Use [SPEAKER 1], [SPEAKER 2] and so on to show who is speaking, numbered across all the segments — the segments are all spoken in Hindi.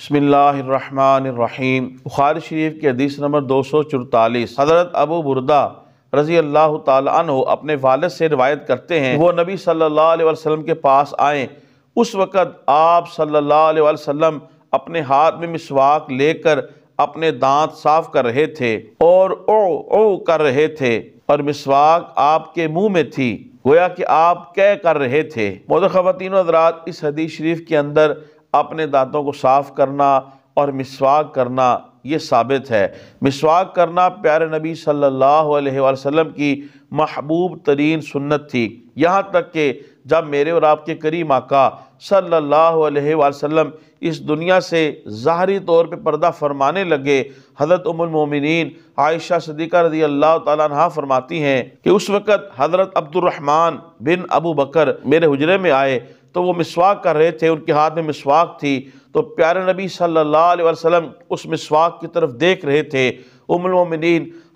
[SPEAKER 1] बसमिल्लाम बुखार शरीफ की हदीस नंबर दो सौ चौतालीस हज़रत अबू बुरदा रज़ी अल्लाह तु अपने वालद से रवायत करते हैं वह नबी सल्ला वसम के पास आए उस वक़्त आप सल्ला वसम अपने हाथ में मिसवाक लेकर अपने दांत साफ कर रहे थे और ओ ओ कर रहे थे और मिसवाक आपके मुंह में थी गोया कि आप कह कर रहे थे मोदी खातिन हजरात इस हदीस शरीफ के अंदर अपने दांतों को साफ़ करना और मिसवाक करना ये साबित है मिसवाक करना प्यारे नबी सल्लल्लाहु अलैहि वसल्लम की महबूब तरीन सुन्नत थी यहाँ तक कि जब मेरे और आपके करीम आका सल्लल्लाहु अलैहि वसल्लम इस दुनिया से ज़ाहरी तौर पे पर्दा फरमाने लगे हज़रत उममिन आयशा सदीक़ा रजी अल्लाह तह फरमाती हैं कि उस वक़्त हज़रत अब्दुलरहमान बिन अबू बकर मेरे हजरे में आए तो वो मिसवाक कर रहे थे उनके हाथ में मिसवाक थी तो प्यारे नबी सल्लल्लाहु अलैहि वसल्लम उस मिसवाक की तरफ देख रहे थे उमलमिन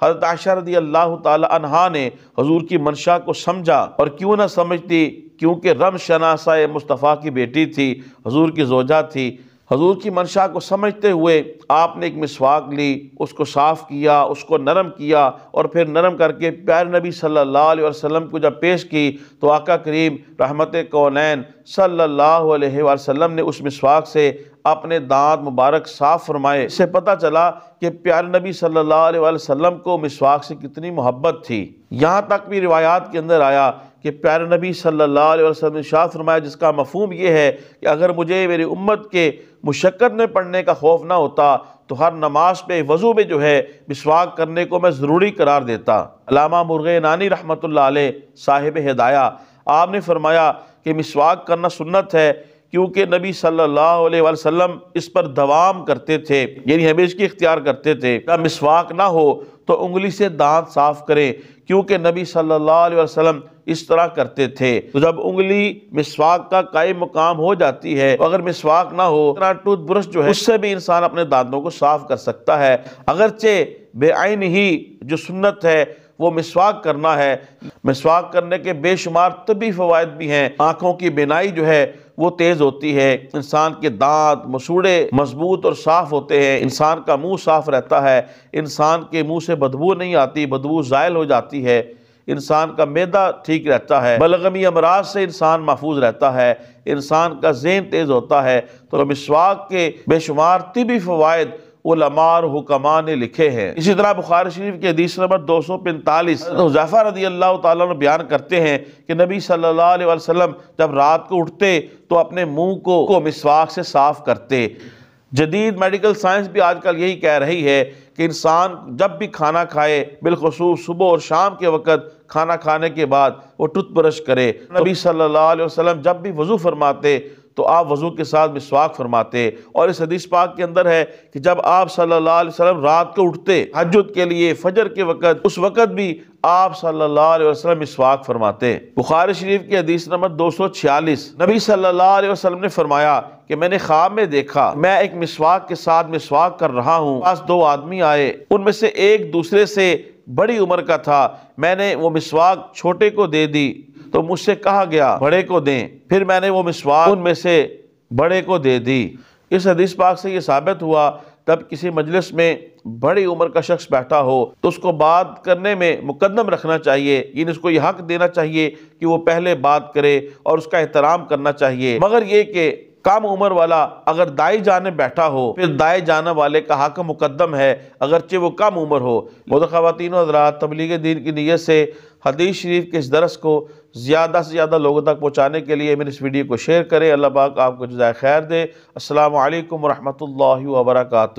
[SPEAKER 1] हजरत आशा रदी अल्लाह तहा ने हजूर की मंशा को समझा और क्यों ना समझती क्योंकि रम शनासा मुस्तफ़ा की बेटी थी हजूर की जोजा थी हजूर की मंशा को समझते हुए आपने एक मिसवाक ली उसको साफ़ किया उसको नरम किया और फिर नरम करके प्यार नबी सल्लल्लाहु अलैहि वसल्लम को जब पेश की तो आका करीम रहमत कौनैन सल्लल्लाहु अलैहि वसल्लम ने उस मिसवाक से अपने दांत मुबारक साफ़ फरमाए इससे पता चला कि प्यार नबी सल्लल्लाहु अलैहि वसल्लम को मिसवाक से कितनी मोहब्बत थी यहाँ तक भी रिवायात के अंदर आया कि प्यारे नबी सल्लल्लाहु अलैहि वसल्लम ने शाह फरमाया जिसका मफहम यह है कि अगर मुझे मेरी उम्मत के मुशक्क़त में पढ़ने का खौफ ना होता तो हर नमाज पे वज़ू में जो है मिसवाक करने को मैं ज़रूरी करार देता अलामा मुर्गे नानी रहमत साहिब हिदाया आपने फरमाया कि मिसवाक करना सुन्नत है क्योंकि नबी सल्लल्लाहु अलैहि वसल्लम इस पर दवाम करते थे यानी हमेश की इख्तियार करते थे क्या मिसवाक ना हो तो उंगली से दांत साफ़ करें क्योंकि नबी सल्लल्लाहु अलैहि वसल्लम इस तरह करते थे तो जब उंगली मिसवाक का कई मुकाम हो जाती है तो अगर मिसवाक ना हो टूथ टूथब्रश जो है उससे भी इंसान अपने दांतों को साफ कर सकता है अगरचे बेआन ही जो सुन्नत है वो मिसवाक करना है मिसवाक करने के बेशुमार तबी फ़वाद भी हैं आँखों की बिनाई जो है वो तेज़ होती है इंसान के दांत मसूड़े मजबूत और साफ़ होते हैं इंसान का मुंह साफ़ रहता है इंसान के मुंह से बदबू नहीं आती बदबू ज़ायल हो जाती है इंसान का मैदा ठीक रहता है बलगमी अमराज से इंसान महफूज रहता है इंसान का जेन तेज़ होता है तो मिसवाक के बेशुमार तिबी फ़वाद उलमार हुकमा ने लिखे हैं इसी तरह बुखार शरीफ के हदीस नंबर दो सौ पैंतालीस हुजैफा रदी अल्लाह तु बयान करते हैं कि नबी सल्लल्लाहु अलैहि वसल्लम जब रात को उठते तो अपने मुँह को, को मिसवाक से साफ़ करते जदीद मेडिकल साइंस भी आजकल यही कह रही है कि इंसान जब भी खाना खाए बिलखसूस सुबह और शाम के वक़्त खाना खाने के बाद वो टूथब्रश करे नबी सल्लल्लाहु अलैहि वसल्लम जब भी वज़ू फरमाते तो आप वज़ू के साथ मिसवाक फरमाते और इस हदीस पाक के अंदर है कि जब आप सल्लल्लाहु अलैहि वसल्लम रात को उठते हजत के लिए फजर के वक़्त उस वक़्त भी आप सल्लल्लाहु अलैहि वसल्लम मिसवाक फरमाते बुखारी शरीफ की हदीस नंबर दो सौ छियालीस नबी सल्लल्लाहु अलैहि वसल्लम ने फरमाया कि मैंने ख्वाब में देखा मैं एक मिसवाक के साथ मिसवाक कर रहा हूँ पास दो आदमी आए उनमें से एक दूसरे से बड़ी उम्र का था मैंने वो मिसवाक छोटे को दे दी तो मुझसे कहा गया बड़े को दें फिर मैंने वो मिसवाक उनमें से बड़े को दे दी इस हदीस पाक से ये साबित हुआ तब किसी मजलिस में बड़ी उम्र का शख्स बैठा हो तो उसको बात करने में मुकदम रखना चाहिए इन उसको यह हक देना चाहिए कि वो पहले बात करे और उसका एहतराम करना चाहिए मगर ये कि कम उम्र वाला अगर दाई जाने बैठा हो फिर दाए जाने वाले का हक मुकदम है अगरचे वो कम उम्र हो वो तो खातिन तबलीग दीन की नीयत से हदीस शरीफ के इस दरस को ज़्यादा से ज़्यादा लोगों तक पहुँचाने के लिए मेरे इस वीडियो को शेयर करें अल्लाह पाक आपको जजाय खैर दे अल्लाम वरहमल वर्का